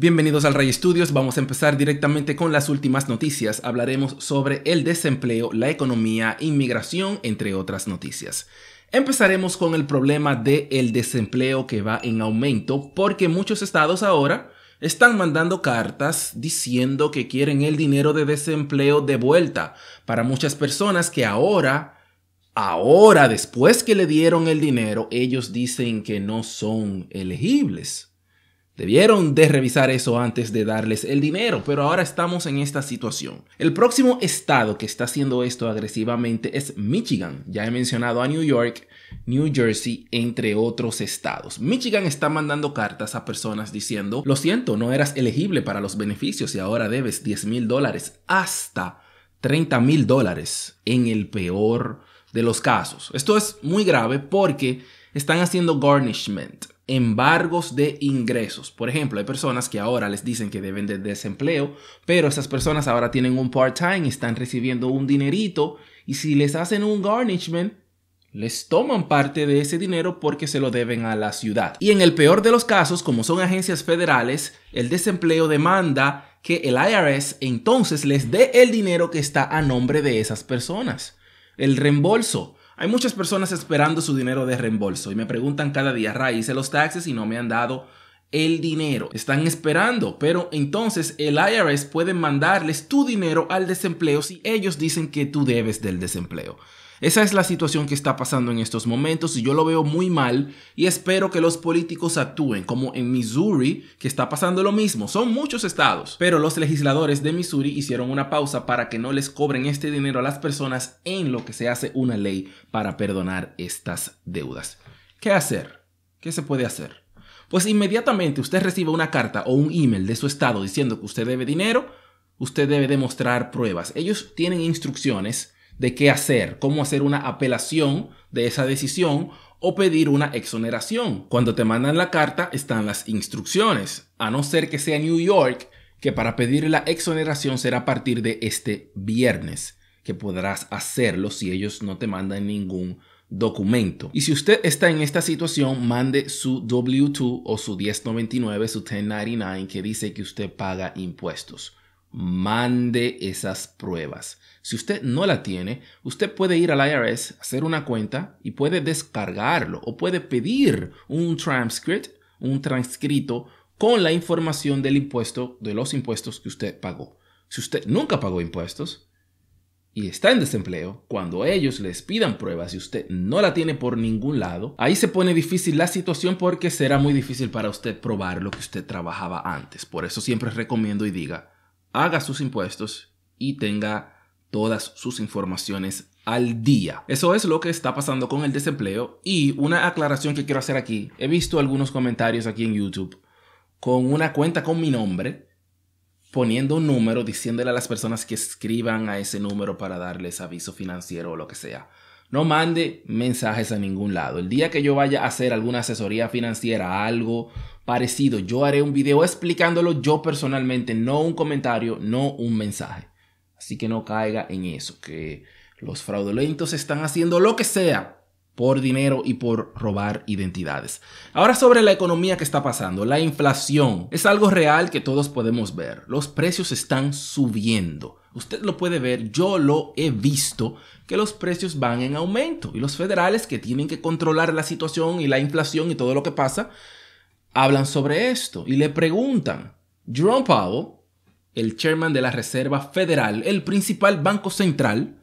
Bienvenidos al Ray Studios, vamos a empezar directamente con las últimas noticias. Hablaremos sobre el desempleo, la economía, inmigración, entre otras noticias. Empezaremos con el problema de el desempleo que va en aumento porque muchos estados ahora están mandando cartas diciendo que quieren el dinero de desempleo de vuelta para muchas personas que ahora Ahora, después que le dieron el dinero, ellos dicen que no son elegibles. Debieron de revisar eso antes de darles el dinero, pero ahora estamos en esta situación. El próximo estado que está haciendo esto agresivamente es Michigan. Ya he mencionado a New York, New Jersey, entre otros estados. Michigan está mandando cartas a personas diciendo, lo siento, no eras elegible para los beneficios y ahora debes 10 mil dólares hasta 30 mil dólares en el peor de los casos. Esto es muy grave porque están haciendo garnishment embargos de ingresos. Por ejemplo, hay personas que ahora les dicen que deben de desempleo, pero esas personas ahora tienen un part-time, están recibiendo un dinerito y si les hacen un garnishment, les toman parte de ese dinero porque se lo deben a la ciudad. Y en el peor de los casos, como son agencias federales, el desempleo demanda que el IRS entonces les dé el dinero que está a nombre de esas personas. El reembolso. Hay muchas personas esperando su dinero de reembolso y me preguntan cada día, raíz los taxes y no me han dado el dinero. Están esperando, pero entonces el IRS puede mandarles tu dinero al desempleo si ellos dicen que tú debes del desempleo. Esa es la situación que está pasando en estos momentos y yo lo veo muy mal y espero que los políticos actúen como en Missouri, que está pasando lo mismo. Son muchos estados, pero los legisladores de Missouri hicieron una pausa para que no les cobren este dinero a las personas en lo que se hace una ley para perdonar estas deudas. ¿Qué hacer? ¿Qué se puede hacer? Pues inmediatamente usted recibe una carta o un email de su estado diciendo que usted debe dinero, usted debe demostrar pruebas. Ellos tienen instrucciones de qué hacer, cómo hacer una apelación de esa decisión o pedir una exoneración. Cuando te mandan la carta están las instrucciones, a no ser que sea New York, que para pedir la exoneración será a partir de este viernes, que podrás hacerlo si ellos no te mandan ningún documento. Y si usted está en esta situación, mande su W2 o su 1099, su 1099 que dice que usted paga impuestos mande esas pruebas. Si usted no la tiene, usted puede ir al IRS, hacer una cuenta y puede descargarlo o puede pedir un transcript, un transcrito con la información del impuesto, de los impuestos que usted pagó. Si usted nunca pagó impuestos y está en desempleo, cuando ellos les pidan pruebas y usted no la tiene por ningún lado, ahí se pone difícil la situación porque será muy difícil para usted probar lo que usted trabajaba antes. Por eso siempre recomiendo y diga, haga sus impuestos y tenga todas sus informaciones al día. Eso es lo que está pasando con el desempleo y una aclaración que quiero hacer aquí. He visto algunos comentarios aquí en YouTube con una cuenta con mi nombre poniendo un número diciéndole a las personas que escriban a ese número para darles aviso financiero o lo que sea no mande mensajes a ningún lado. El día que yo vaya a hacer alguna asesoría financiera, algo parecido, yo haré un video explicándolo yo personalmente, no un comentario, no un mensaje. Así que no caiga en eso, que los fraudulentos están haciendo lo que sea por dinero y por robar identidades. Ahora sobre la economía que está pasando, la inflación es algo real que todos podemos ver. Los precios están subiendo. Usted lo puede ver, yo lo he visto, que los precios van en aumento y los federales que tienen que controlar la situación y la inflación y todo lo que pasa, hablan sobre esto y le preguntan, Jerome Powell, el chairman de la Reserva Federal, el principal banco central,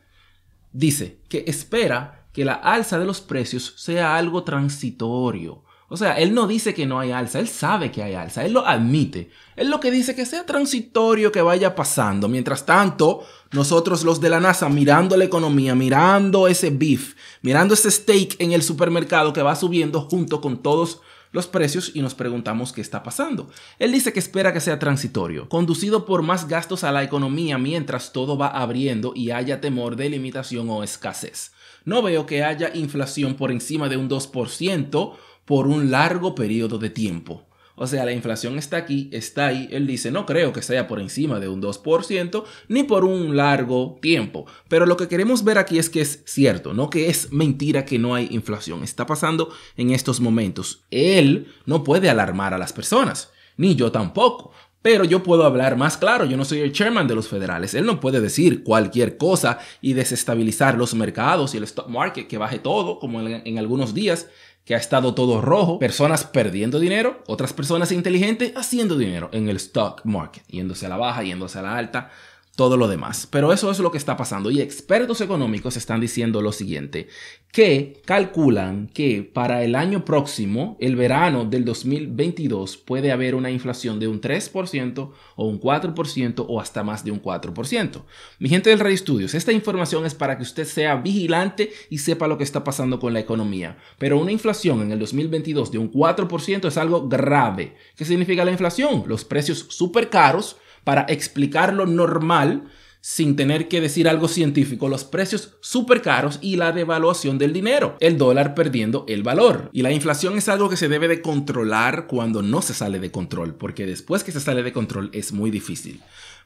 dice que espera que la alza de los precios sea algo transitorio. O sea, él no dice que no hay alza, él sabe que hay alza, él lo admite. Él lo que dice que sea transitorio, que vaya pasando. Mientras tanto, nosotros los de la NASA mirando la economía, mirando ese beef, mirando ese steak en el supermercado que va subiendo junto con todos los precios y nos preguntamos qué está pasando. Él dice que espera que sea transitorio, conducido por más gastos a la economía mientras todo va abriendo y haya temor de limitación o escasez no veo que haya inflación por encima de un 2% por un largo periodo de tiempo. O sea, la inflación está aquí, está ahí. Él dice, no creo que sea por encima de un 2% ni por un largo tiempo. Pero lo que queremos ver aquí es que es cierto, no que es mentira que no hay inflación. Está pasando en estos momentos. Él no puede alarmar a las personas, ni yo tampoco. Pero yo puedo hablar más claro, yo no soy el chairman de los federales. Él no puede decir cualquier cosa y desestabilizar los mercados y el stock market que baje todo, como en, algunos días que ha estado todo rojo, personas perdiendo dinero, otras personas inteligentes haciendo dinero en el stock market, yéndose a la baja, yéndose a la alta, todo lo demás. Pero eso es lo que está pasando. Y expertos económicos están diciendo lo siguiente, que calculan que para el año próximo, el verano del 2022, puede haber una inflación de un 3% o un 4% o hasta más de un 4%. Mi gente del Radio Estudios, esta información es para que usted sea vigilante y sepa lo que está pasando con la economía. Pero una inflación en el 2022 de un 4% es algo grave. ¿Qué significa la inflación? Los precios súper caros para explicar lo normal sin tener que decir algo científico, los precios súper caros y la devaluación del dinero, el dólar perdiendo el valor. Y la inflación es algo que se debe de controlar cuando no se sale de control, porque después que se sale de control es muy difícil.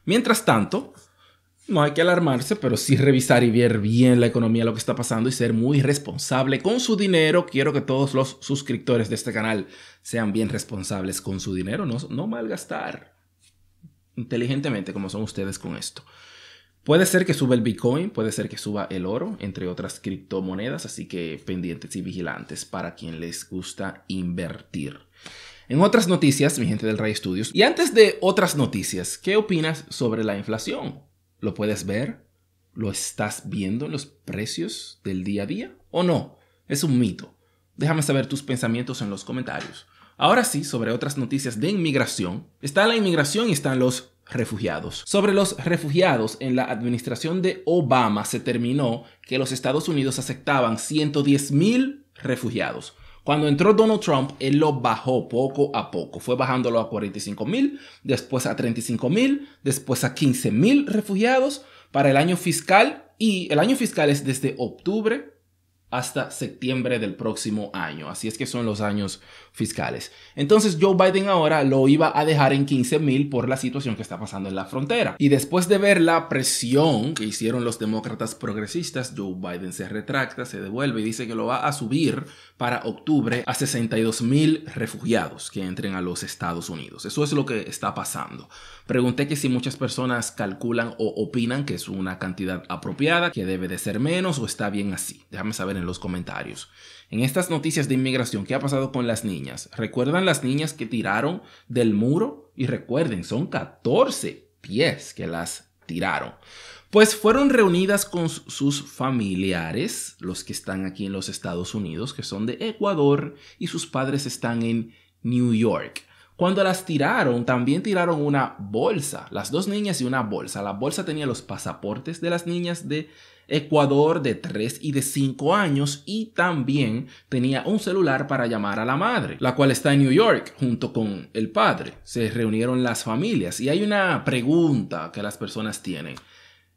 Mientras tanto, no hay que alarmarse, pero sí revisar y ver bien la economía, lo que está pasando y ser muy responsable con su dinero. Quiero que todos los suscriptores de este canal sean bien responsables con su dinero, no, no malgastar inteligentemente como son ustedes con esto. Puede ser que suba el Bitcoin, puede ser que suba el oro, entre otras criptomonedas, así que pendientes y vigilantes para quien les gusta invertir. En otras noticias, mi gente del Ray Studios, y antes de otras noticias, ¿qué opinas sobre la inflación? ¿Lo puedes ver? ¿Lo estás viendo en los precios del día a día o no? Es un mito. Déjame saber tus pensamientos en los comentarios. Ahora sí, sobre otras noticias de inmigración. Está la inmigración y están los refugiados. Sobre los refugiados, en la administración de Obama se terminó que los Estados Unidos aceptaban 110 mil refugiados. Cuando entró Donald Trump, él lo bajó poco a poco. Fue bajándolo a 45 mil, después a 35 mil, después a 15 mil refugiados para el año fiscal. Y el año fiscal es desde octubre hasta septiembre del próximo año. Así es que son los años fiscales. Entonces Joe Biden ahora lo iba a dejar en 15 mil por la situación que está pasando en la frontera. Y después de ver la presión que hicieron los demócratas progresistas, Joe Biden se retracta, se devuelve y dice que lo va a subir para octubre a 62 mil refugiados que entren a los Estados Unidos. Eso es lo que está pasando. Pregunté que si muchas personas calculan o opinan que es una cantidad apropiada, que debe de ser menos o está bien así. Déjame saber en en los comentarios. En estas noticias de inmigración, ¿qué ha pasado con las niñas? ¿Recuerdan las niñas que tiraron del muro? Y recuerden, son 14 pies que las tiraron. Pues fueron reunidas con sus familiares, los que están aquí en los Estados Unidos, que son de Ecuador, y sus padres están en New York. Cuando las tiraron, también tiraron una bolsa, las dos niñas y una bolsa. La bolsa tenía los pasaportes de las niñas de Ecuador de 3 y de 5 años y también tenía un celular para llamar a la madre, la cual está en New York junto con el padre. Se reunieron las familias y hay una pregunta que las personas tienen.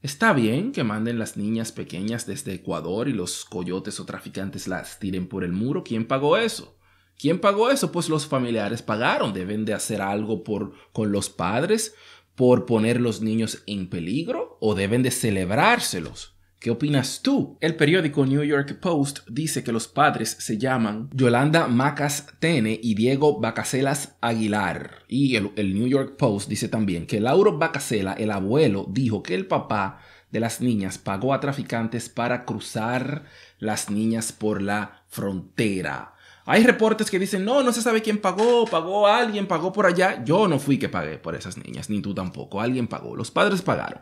Está bien que manden las niñas pequeñas desde Ecuador y los coyotes o traficantes las tiren por el muro. ¿Quién pagó eso? ¿Quién pagó eso? Pues los familiares pagaron. Deben de hacer algo por, con los padres por poner los niños en peligro o deben de celebrárselos. ¿Qué opinas tú? El periódico New York Post dice que los padres se llaman Yolanda Macas Tene y Diego Bacacelas Aguilar. Y el, New York Post dice también que Lauro Bacacela, el abuelo, dijo que el papá de las niñas pagó a traficantes para cruzar las niñas por la frontera. Hay reportes que dicen, no, no se sabe quién pagó, pagó alguien, pagó por allá. Yo no fui que pagué por esas niñas, ni tú tampoco. Alguien pagó, los padres pagaron.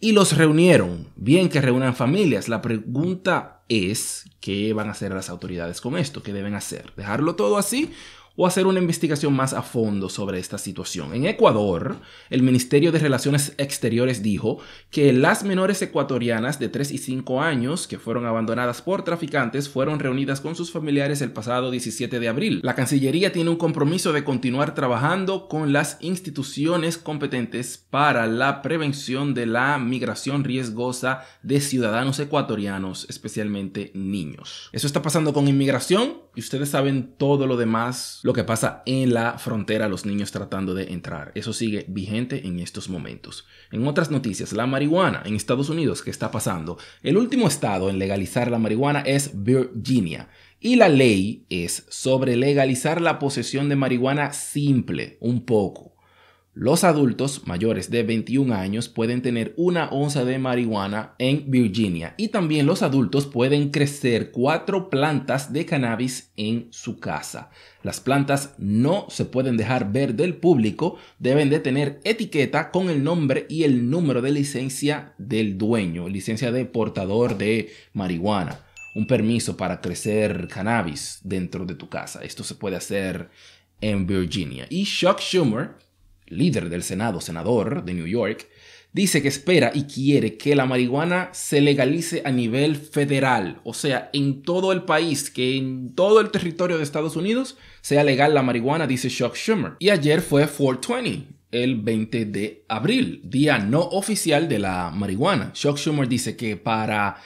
Y los reunieron. Bien que reúnan familias. La pregunta es, ¿qué van a hacer las autoridades con esto? ¿Qué deben hacer? ¿Dejarlo todo así o hacer una investigación más a fondo sobre esta situación. En Ecuador, el Ministerio de Relaciones Exteriores dijo que las menores ecuatorianas de 3 y 5 años que fueron abandonadas por traficantes fueron reunidas con sus familiares el pasado 17 de abril. La Cancillería tiene un compromiso de continuar trabajando con las instituciones competentes para la prevención de la migración riesgosa de ciudadanos ecuatorianos, especialmente niños. Eso está pasando con inmigración y ustedes saben todo lo demás, lo que pasa en la frontera, los niños tratando de entrar. Eso sigue vigente en estos momentos. En otras noticias, la marihuana en Estados Unidos, ¿qué está pasando? El último estado en legalizar la marihuana es Virginia. Y la ley es sobre legalizar la posesión de marihuana simple, un poco los adultos mayores de 21 años pueden tener una onza de marihuana en Virginia y también los adultos pueden crecer cuatro plantas de cannabis en su casa. Las plantas no se pueden dejar ver del público, deben de tener etiqueta con el nombre y el número de licencia del dueño, licencia de portador de marihuana un permiso para crecer cannabis dentro de tu casa. Esto se puede hacer en Virginia. Y Shock Schumer, líder del Senado, senador de New York, dice que espera y quiere que la marihuana se legalice a nivel federal, o sea, en todo el país, que en todo el territorio de Estados Unidos sea legal la marihuana, dice Chuck Schumer. Y ayer fue 420, el 20 de abril, día no oficial de la marihuana. Chuck Schumer dice que para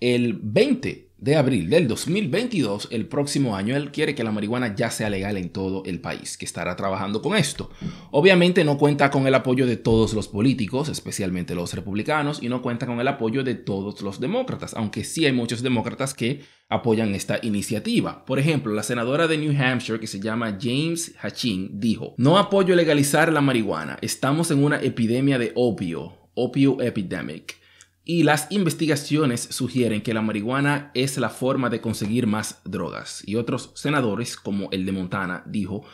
el 20 de abril del 2022, el próximo año, él quiere que la marihuana ya sea legal en todo el país, que estará trabajando con esto. Obviamente no cuenta con el apoyo de todos los políticos, especialmente los republicanos, y no cuenta con el apoyo de todos los demócratas, aunque sí hay muchos demócratas que apoyan esta iniciativa. Por ejemplo, la senadora de New Hampshire, que se llama James Hachin, dijo, no apoyo legalizar la marihuana, estamos en una epidemia de opio, opio epidemic y las investigaciones sugieren que la marihuana es la forma de conseguir más drogas. Y otros senadores, como el de Montana, dijo,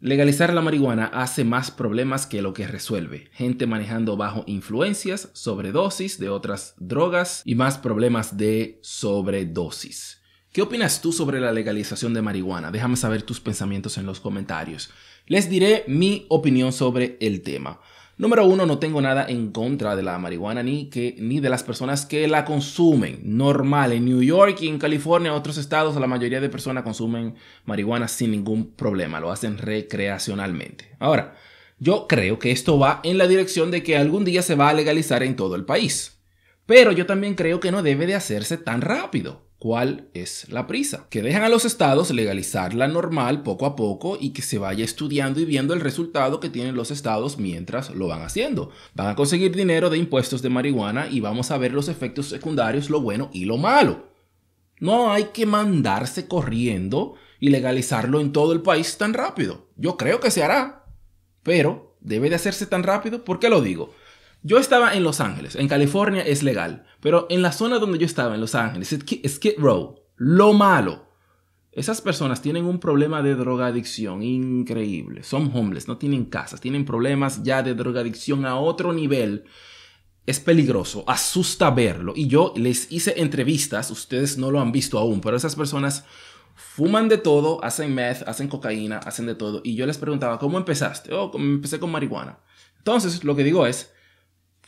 legalizar la marihuana hace más problemas que lo que resuelve. Gente manejando bajo influencias, sobredosis de otras drogas y más problemas de sobredosis. ¿Qué opinas tú sobre la legalización de marihuana? Déjame saber tus pensamientos en los comentarios. Les diré mi opinión sobre el tema. Número uno, no tengo nada en contra de la marihuana ni, que, ni de las personas que la consumen. Normal, en New York y en California, otros estados, la mayoría de personas consumen marihuana sin ningún problema, lo hacen recreacionalmente. Ahora, yo creo que esto va en la dirección de que algún día se va a legalizar en todo el país. Pero yo también creo que no debe de hacerse tan rápido cuál es la prisa. Que dejan a los estados legalizar la normal poco a poco y que se vaya estudiando y viendo el resultado que tienen los estados mientras lo van haciendo. Van a conseguir dinero de impuestos de marihuana y vamos a ver los efectos secundarios, lo bueno y lo malo. No hay que mandarse corriendo y legalizarlo en todo el país tan rápido. Yo creo que se hará, pero debe de hacerse tan rápido. ¿Por qué lo digo? Yo estaba en Los Ángeles, en California es legal, pero en la zona donde yo estaba, en Los Ángeles, Skid Row, lo malo. Esas personas tienen un problema de drogadicción increíble. Son homeless, no tienen casas, tienen problemas ya de drogadicción a otro nivel. Es peligroso, asusta verlo. Y yo les hice entrevistas, ustedes no lo han visto aún, pero esas personas fuman de todo, hacen meth, hacen cocaína, hacen de todo. Y yo les preguntaba, ¿cómo empezaste? Oh, empecé con marihuana. Entonces, lo que digo es,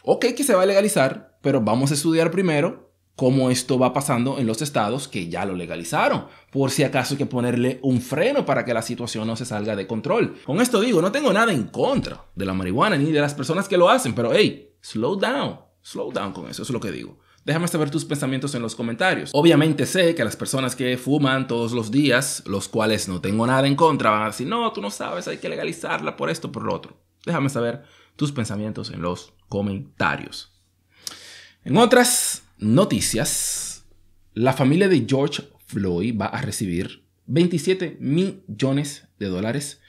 ok que se va a legalizar, pero vamos a estudiar primero cómo esto va pasando en los estados que ya lo legalizaron, por si acaso hay que ponerle un freno para que la situación no se salga de control. Con esto digo, no tengo nada en contra de la marihuana ni de las personas que lo hacen, pero hey, slow down, slow down con eso, eso es lo que digo. Déjame saber tus pensamientos en los comentarios. Obviamente sé que las personas que fuman todos los días, los cuales no tengo nada en contra, van a decir, no, tú no sabes, hay que legalizarla por esto, por lo otro. Déjame saber tus pensamientos en los comentarios. En otras noticias, la familia de George Floyd va a recibir 27 millones de dólares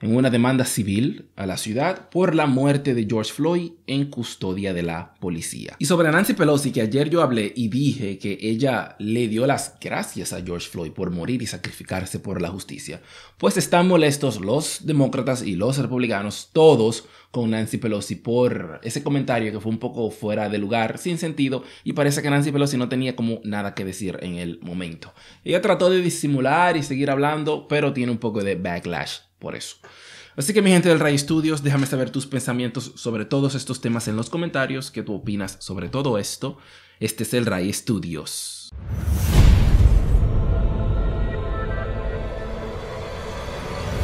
en una demanda civil a la ciudad por la muerte de George Floyd en custodia de la policía. Y sobre Nancy Pelosi, que ayer yo hablé y dije que ella le dio las gracias a George Floyd por morir y sacrificarse por la justicia, pues están molestos los demócratas y los republicanos todos con Nancy Pelosi por ese comentario que fue un poco fuera de lugar, sin sentido, y parece que Nancy Pelosi no tenía como nada que decir en el momento. Ella trató de disimular y seguir hablando, pero tiene un poco de backlash por eso. Así que mi gente del Ray Studios, déjame saber tus pensamientos sobre todos estos temas en los comentarios, qué tú opinas sobre todo esto. Este es el Ray Studios.